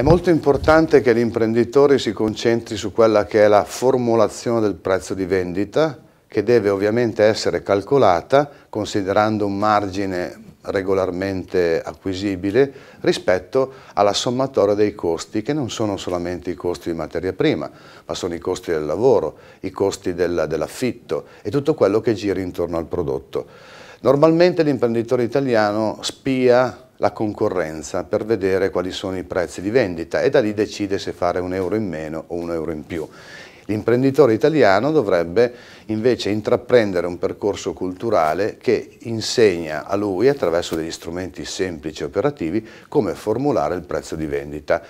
È molto importante che l'imprenditore si concentri su quella che è la formulazione del prezzo di vendita, che deve ovviamente essere calcolata considerando un margine regolarmente acquisibile rispetto alla sommatoria dei costi che non sono solamente i costi di materia prima ma sono i costi del lavoro, i costi dell'affitto e tutto quello che gira intorno al prodotto. Normalmente l'imprenditore italiano spia la concorrenza per vedere quali sono i prezzi di vendita e da lì decide se fare un euro in meno o un euro in più. L'imprenditore italiano dovrebbe invece intraprendere un percorso culturale che insegna a lui attraverso degli strumenti semplici e operativi come formulare il prezzo di vendita,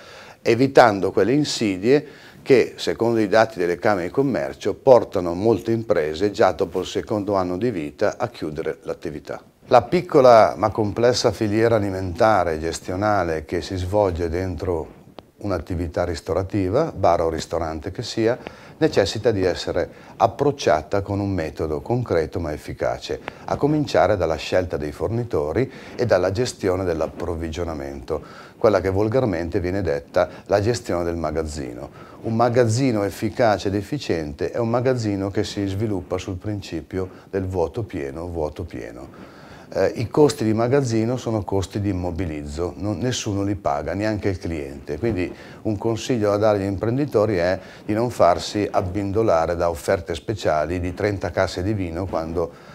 evitando quelle insidie che, secondo i dati delle Camere di Commercio, portano molte imprese già dopo il secondo anno di vita a chiudere l'attività. La piccola ma complessa filiera alimentare e gestionale che si svolge dentro un'attività ristorativa, bar o ristorante che sia, necessita di essere approcciata con un metodo concreto ma efficace, a cominciare dalla scelta dei fornitori e dalla gestione dell'approvvigionamento, quella che volgarmente viene detta la gestione del magazzino. Un magazzino efficace ed efficiente è un magazzino che si sviluppa sul principio del vuoto pieno, vuoto pieno eh, i costi di magazzino sono costi di immobilizzo, non, nessuno li paga, neanche il cliente. Quindi un consiglio da dare agli imprenditori è di non farsi abbindolare da offerte speciali di 30 casse di vino quando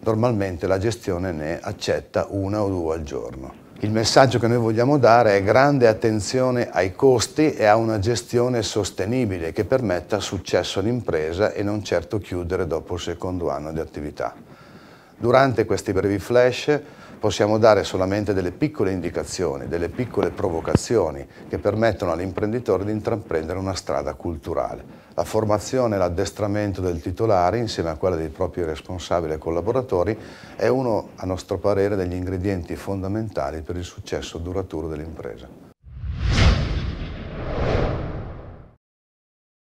normalmente la gestione ne accetta una o due al giorno. Il messaggio che noi vogliamo dare è grande attenzione ai costi e a una gestione sostenibile che permetta successo all'impresa e non certo chiudere dopo il secondo anno di attività. Durante questi brevi flash possiamo dare solamente delle piccole indicazioni, delle piccole provocazioni che permettono all'imprenditore di intraprendere una strada culturale. La formazione e l'addestramento del titolare insieme a quella dei propri responsabili e collaboratori è uno, a nostro parere, degli ingredienti fondamentali per il successo duraturo dell'impresa.